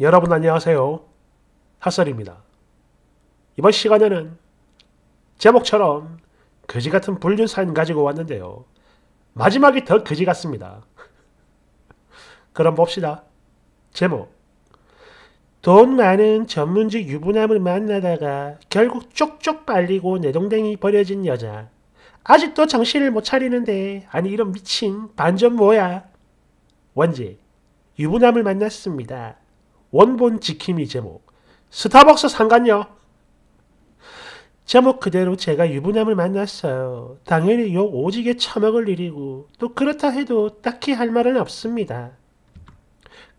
여러분 안녕하세요. 핫설입니다. 이번 시간에는 제목처럼 거지같은 불륜사연 가지고 왔는데요. 마지막이 더 거지 같습니다. 그럼 봅시다. 제목 돈 많은 전문직 유부남을 만나다가 결국 쪽쪽 빨리고 내동댕이 버려진 여자. 아직도 정신을 못 차리는데 아니 이런 미친 반전 뭐야. 원지 유부남을 만났습니다. 원본 지킴이 제목 스타벅스 상관요. 제목 그대로 제가 유부남을 만났어요. 당연히 욕 오지게 처먹을 일이고 또 그렇다 해도 딱히 할 말은 없습니다.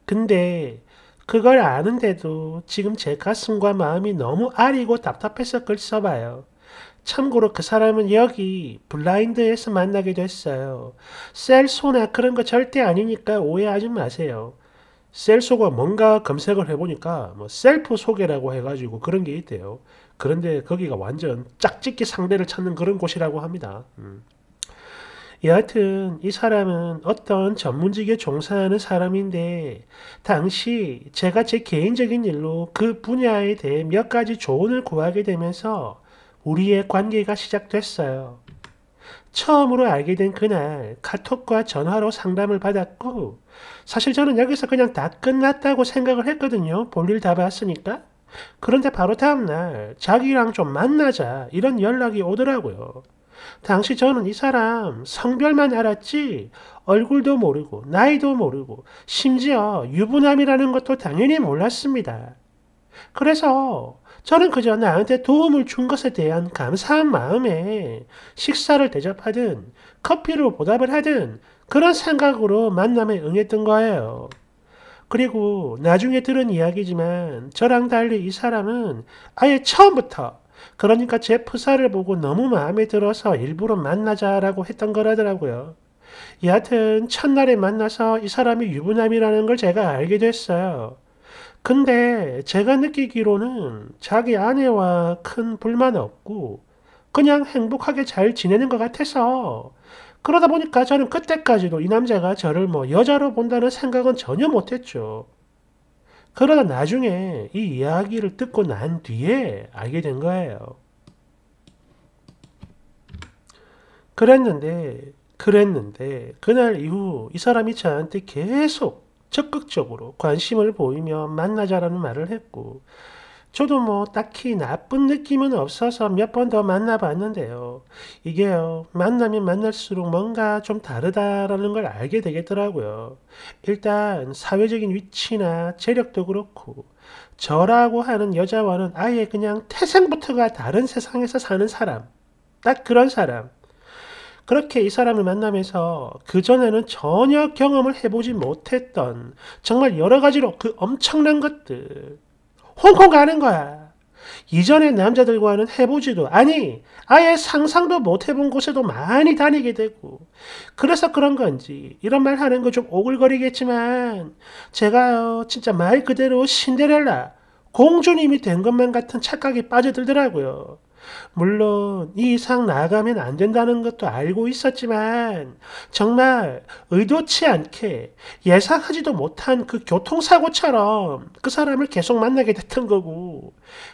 근데 그걸 아는데도 지금 제 가슴과 마음이 너무 아리고 답답해서 글 써봐요. 참고로 그 사람은 여기 블라인드에서 만나게 됐어요. 셀소나 그런 거 절대 아니니까 오해하지 마세요. 셀소가 뭔가 검색을 해보니까 뭐 셀프 소개라고 해가지고 그런 게 있대요. 그런데 거기가 완전 짝짓기 상대를 찾는 그런 곳이라고 합니다. 음. 예, 여하튼 이 사람은 어떤 전문직에 종사하는 사람인데 당시 제가 제 개인적인 일로 그 분야에 대해 몇 가지 조언을 구하게 되면서 우리의 관계가 시작됐어요. 처음으로 알게 된 그날 카톡과 전화로 상담을 받았고 사실 저는 여기서 그냥 다 끝났다고 생각을 했거든요. 볼일 다 봤으니까. 그런데 바로 다음날 자기랑 좀 만나자 이런 연락이 오더라고요. 당시 저는 이 사람 성별만 알았지 얼굴도 모르고 나이도 모르고 심지어 유부남이라는 것도 당연히 몰랐습니다. 그래서 저는 그저 나한테 도움을 준 것에 대한 감사한 마음에 식사를 대접하든 커피로 보답을 하든 그런 생각으로 만남에 응했던 거예요. 그리고 나중에 들은 이야기지만 저랑 달리 이 사람은 아예 처음부터 그러니까 제 프사를 보고 너무 마음에 들어서 일부러 만나자라고 했던 거라더라고요. 여하튼 첫날에 만나서 이 사람이 유부남이라는 걸 제가 알게 됐어요. 근데 제가 느끼기로는 자기 아내와 큰 불만 없고 그냥 행복하게 잘 지내는 것 같아서 그러다 보니까 저는 그때까지도 이 남자가 저를 뭐 여자로 본다는 생각은 전혀 못했죠. 그러다 나중에 이 이야기를 듣고 난 뒤에 알게 된 거예요. 그랬는데, 그랬는데, 그날 이후 이 사람이 저한테 계속 적극적으로 관심을 보이며 만나자라는 말을 했고 저도 뭐 딱히 나쁜 느낌은 없어서 몇 번 더 만나봤는데요. 이게요, 만나면 만날수록 뭔가 좀 다르다라는 걸 알게 되겠더라고요. 일단 사회적인 위치나 재력도 그렇고, 저라고 하는 여자와는 아예 그냥 태생부터가 다른 세상에서 사는 사람. 딱 그런 사람. 그렇게 이 사람을 만나면서 그전에는 전혀 경험을 해보지 못했던 정말 여러 가지로 그 엄청난 것들. 홍콩 가는 거야. 이전에 남자들과는 해보지도, 아니, 아예 상상도 못 해본 곳에도 많이 다니게 되고, 그래서 그런 건지, 이런 말 하는 거 좀 오글거리겠지만, 제가요, 어, 진짜 말 그대로 신데렐라, 공주님이 된 것만 같은 착각에 빠져들더라고요. 물론 이 이상 나가면 안 된다는 것도 알고 있었지만 정말 의도치 않게 예상하지도 못한 그 교통사고처럼 그 사람을 계속 만나게 됐던 거고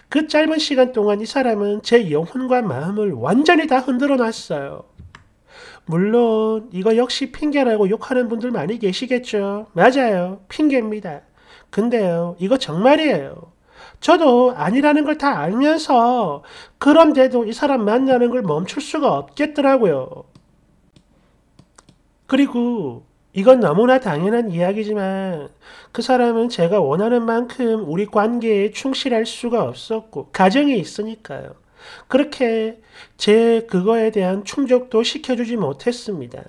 그 짧은 시간 동안 이 사람은 제 영혼과 마음을 완전히 다 흔들어 놨어요. 물론 이거 역시 핑계라고 욕하는 분들 많이 계시겠죠. 맞아요. 핑계입니다. 근데요. 이거 정말이에요. 저도 아니라는 걸 다 알면서 그런데도 이 사람 만나는 걸 멈출 수가 없겠더라고요. 그리고 이건 너무나 당연한 이야기지만 그 사람은 제가 원하는 만큼 우리 관계에 충실할 수가 없었고 가정이 있으니까요. 그렇게 제 그거에 대한 충족도 시켜주지 못했습니다.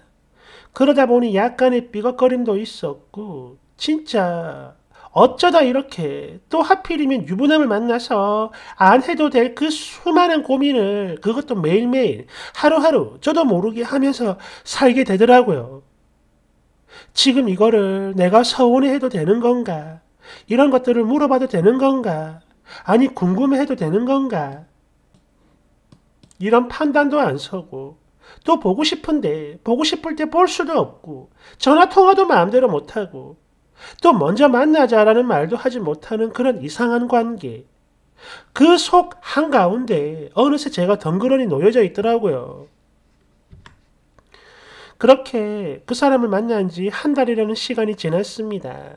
그러다 보니 약간의 삐걱거림도 있었고 진짜 어쩌다 이렇게 또 하필이면 유부남을 만나서 안 해도 될 그 수많은 고민을 그것도 매일매일 하루하루 저도 모르게 하면서 살게 되더라고요. 지금 이거를 내가 서운해 해도 되는 건가? 이런 것들을 물어봐도 되는 건가? 아니 궁금해 해도 되는 건가? 이런 판단도 안 서고 또 보고 싶은데 보고 싶을 때 볼 수도 없고 전화 통화도 마음대로 못하고 또 먼저 만나자라는 말도 하지 못하는 그런 이상한 관계. 그 속 한가운데 어느새 제가 덩그러니 놓여져 있더라고요. 그렇게 그 사람을 만난 지 한 달이라는 시간이 지났습니다.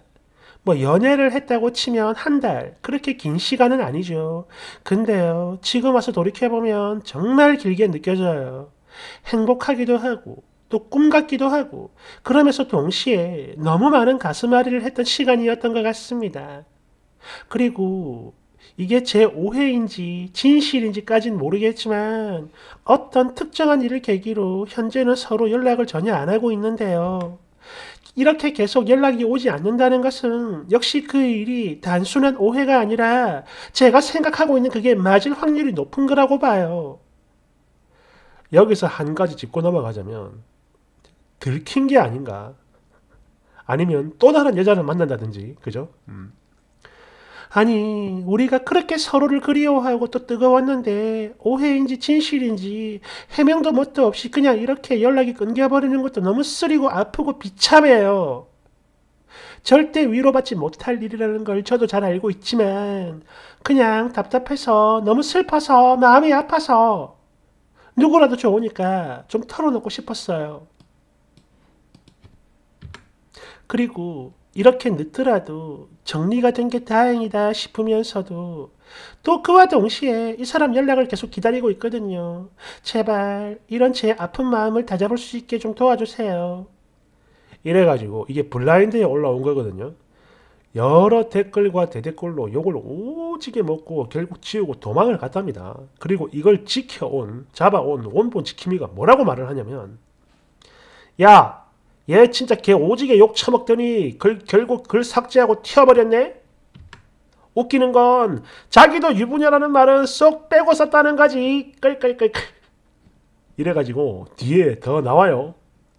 뭐 연애를 했다고 치면 한 달, 그렇게 긴 시간은 아니죠. 근데요, 지금 와서 돌이켜보면 정말 길게 느껴져요. 행복하기도 하고, 또꿈 같기도 하고 그러면서 동시에 너무 많은 가슴앓이를 했던 시간이었던 것 같습니다. 그리고 이게 제 오해인지 진실인지까진 모르겠지만 어떤 특정한 일을 계기로 현재는 서로 연락을 전혀 안 하고 있는데요. 이렇게 계속 연락이 오지 않는다는 것은 역시 그 일이 단순한 오해가 아니라 제가 생각하고 있는 그게 맞을 확률이 높은 거라고 봐요. 여기서 한 가지 짚고 넘어가자면 들킨 게 아닌가. 아니면 또 다른 여자를 만난다든지, 그죠? 음. 아니, 우리가 그렇게 서로를 그리워하고 또 뜨거웠는데, 오해인지 진실인지 해명도 뭣도 없이 그냥 이렇게 연락이 끊겨버리는 것도 너무 쓰리고 아프고 비참해요. 절대 위로받지 못할 일이라는 걸 저도 잘 알고 있지만, 그냥 답답해서, 너무 슬퍼서, 마음이 아파서, 누구라도 좋으니까 좀 털어놓고 싶었어요. 그리고 이렇게 늦더라도 정리가 된 게 다행이다 싶으면서도 또 그와 동시에 이 사람 연락을 계속 기다리고 있거든요. 제발 이런 제 아픈 마음을 다잡을 수 있게 좀 도와주세요. 이래가지고 이게 블라인드에 올라온 거거든요. 여러 댓글과 대댓글로 욕을 오지게 먹고 결국 지우고 도망을 갔답니다. 그리고 이걸 지켜온, 잡아온 원본 지킴이가 뭐라고 말을 하냐면 야! 얘 예, 진짜 걔 오지게 욕 처먹더니 글, 결국 글 삭제하고 튀어버렸네? 웃기는 건 자기도 유부녀라는 말은 쏙 빼고 썼다는 거지. 끌끌끌 이래가지고 뒤에 더 나와요.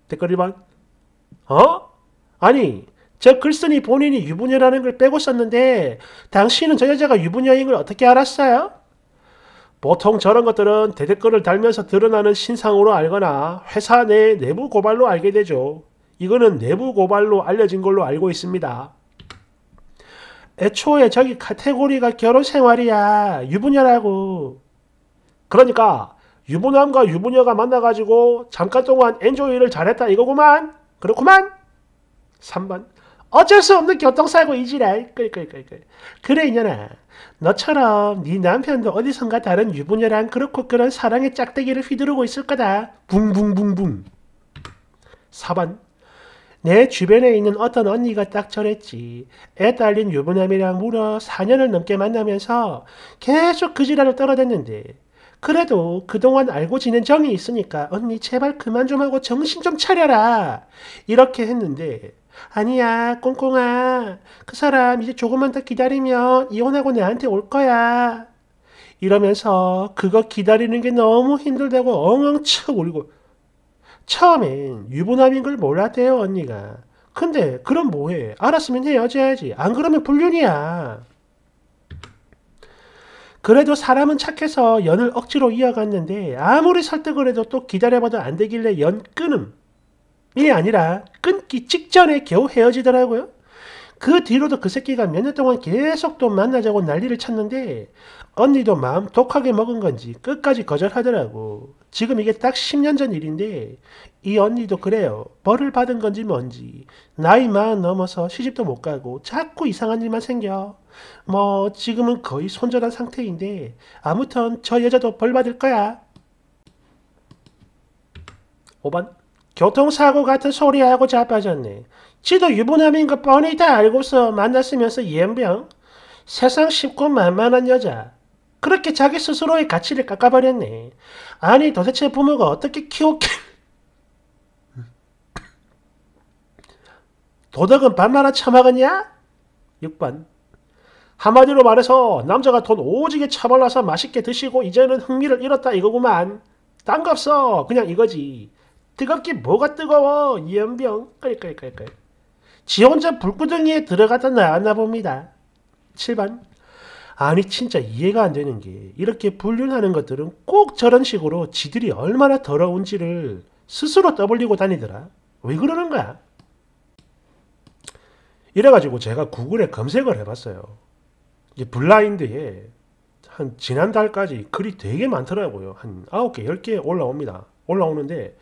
댓글이만. 어? 아니 저 글쓴이 본인이 유부녀라는 걸 빼고 썼는데 당신은 저 여자가 유부녀인 걸 어떻게 알았어요? 보통 저런 것들은 대댓글을 달면서 드러나는 신상으로 알거나 회사 내 내부 고발로 알게 되죠. 이거는 내부 고발로 알려진 걸로 알고 있습니다. 애초에 저기 카테고리가 결혼 생활이야. 유부녀라고. 그러니까 유부남과 유부녀가 만나가지고 잠깐 동안 엔조이를 잘했다 이거구만. 그렇구만. 3번. 어쩔 수 없는 교통사고 이지랄. 끌끌끌끌. 그래 이년아. 너처럼 네 남편도 어디선가 다른 유부녀랑 그렇고 그런 사랑의 짝대기를 휘두르고 있을 거다. 붕붕붕붕. 4번. 내 주변에 있는 어떤 언니가 딱 저랬지. 애 딸린 유부남이랑 무려 4년을 넘게 만나면서 계속 그지랄을 떨어댔는데 그래도 그동안 알고 지낸 정이 있으니까 언니 제발 그만 좀 하고 정신 좀 차려라. 이렇게 했는데 아니야 꽁꽁아 그 사람 이제 조금만 더 기다리면 이혼하고 내한테올 거야. 이러면서 그거 기다리는 게 너무 힘들다고 엉엉 쳐 울고 처음엔 유부남인 걸 몰랐대요, 언니가. 근데 그럼 뭐해? 알았으면 헤어져야지. 안 그러면 불륜이야. 그래도 사람은 착해서 연을 억지로 이어갔는데 아무리 설득을 해도 또 기다려봐도 안 되길래 연 끊음. 이 아니라 끊기 직전에 겨우 헤어지더라고요. 그 뒤로도 그 새끼가 몇 년 동안 계속 또 만나자고 난리를 쳤는데 언니도 마음 독하게 먹은 건지 끝까지 거절하더라고. 지금 이게 딱 10년 전 일인데 이 언니도 그래요. 벌을 받은 건지 뭔지 나이만 넘어서 시집도 못 가고 자꾸 이상한 일만 생겨. 뭐 지금은 거의 손절한 상태인데 아무튼 저 여자도 벌 받을 거야. 5번 교통사고 같은 소리하고 자빠졌네. 지도 유부남인 거 뻔히 다 알고서 만났으면서 이병 세상 쉽고 만만한 여자. 그렇게 자기 스스로의 가치를 깎아버렸네. 아니 도대체 부모가 어떻게 키웠길 도덕은 반마나 처먹었냐? 6번 한마디로 말해서 남자가 돈 오지게 처발라서 맛있게 드시고 이제는 흥미를 잃었다 이거구만. 딴 거 없어. 그냥 이거지. 뜨겁게 뭐가 뜨거워. 이연병. 끌끌끌끌. 지 혼자 불구덩이에 들어갔다 나왔나 봅니다. 7번 아니 진짜 이해가 안 되는 게 이렇게 불륜하는 것들은 꼭 저런 식으로 지들이 얼마나 더러운지를 스스로 떠벌리고 다니더라. 왜 그러는 거야? 이래가지고 제가 구글에 검색을 해봤어요. 이제 블라인드에 한 지난달까지 글이 되게 많더라고요. 한 9개, 10개 올라옵니다. 올라오는데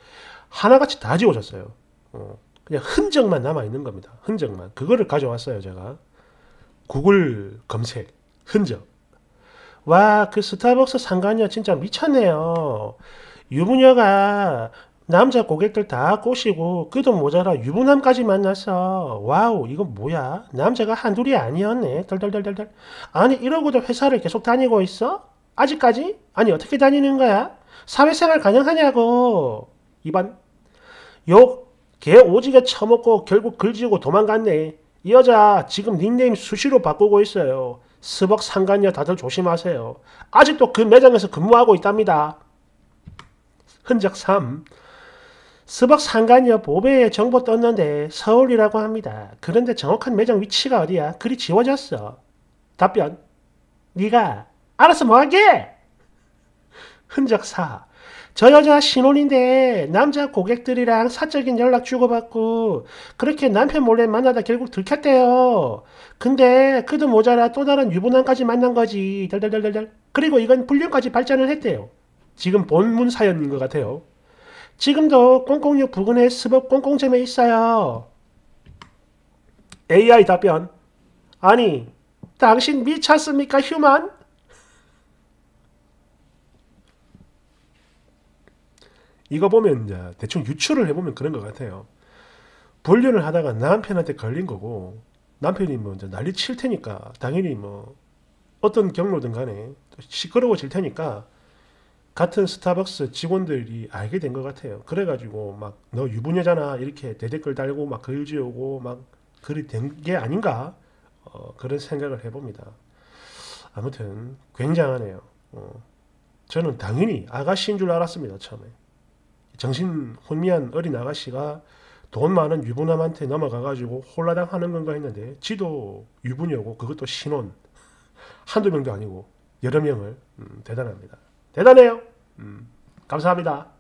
하나같이 다 지워졌어요. 어, 그냥 흔적만 남아있는 겁니다. 흔적만. 그거를 가져왔어요, 제가. 구글 검색. 흔적. 와, 그 스타벅스 상관녀 진짜 미쳤네요. 유부녀가 남자 고객들 다 꼬시고 그도 모자라 유부남까지 만났어. 와우 이건 뭐야? 남자가 한둘이 아니었네. 덜덜덜덜덜. 아니 이러고도 회사를 계속 다니고 있어? 아직까지? 아니 어떻게 다니는 거야? 사회생활 가능하냐고. 이반 욕개 오지게 처먹고 결국 글지고 도망갔네. 이 여자 지금 닉네임 수시로 바꾸고 있어요. 수벅 상관녀 다들 조심하세요. 아직도 그 매장에서 근무하고 있답니다. 흔적 3. 수벅 상관녀 보배에 정보 떴는데 서울이라고 합니다. 그런데 정확한 매장 위치가 어디야? 그리 지워졌어. 답변. 네가 알아서 뭐하게? 흔적 4. 저 여자 신혼인데 남자 고객들이랑 사적인 연락 주고받고 그렇게 남편 몰래 만나다 결국 들켰대요. 근데 그도 모자라 또 다른 유부남까지 만난 거지. 덜덜덜덜. 덜 그리고 이건 불륜까지 발전을 했대요. 지금 본문 사연인 것 같아요. 지금도 꽁꽁역 부근의 스벅 꽁꽁점에 있어요. AI 답변. 아니, 당신 미쳤습니까, 휴먼? 이거 보면 이제 대충 유추를 해보면 그런 것 같아요. 불륜을 하다가 남편한테 걸린 거고 남편이 뭐 이제 난리 칠 테니까 당연히 뭐 어떤 경로든 간에 시끄러워질 테니까 같은 스타벅스 직원들이 알게 된 것 같아요. 그래가지고 막 너 유부녀잖아 이렇게 대댓글 달고 막글 지우고 막 글이 된게 아닌가 어, 그런 생각을 해봅니다. 아무튼 굉장하네요. 어, 저는 당연히 아가씨인 줄 알았습니다 처음에. 정신 혼미한 어린 아가씨가 돈 많은 유부남한테 넘어가가지고 홀라당 하는 건가 했는데 지도 유부녀고 그것도 신혼 한두 명도 아니고 여러 명을 음, 대단합니다. 대단해요. 음, 감사합니다.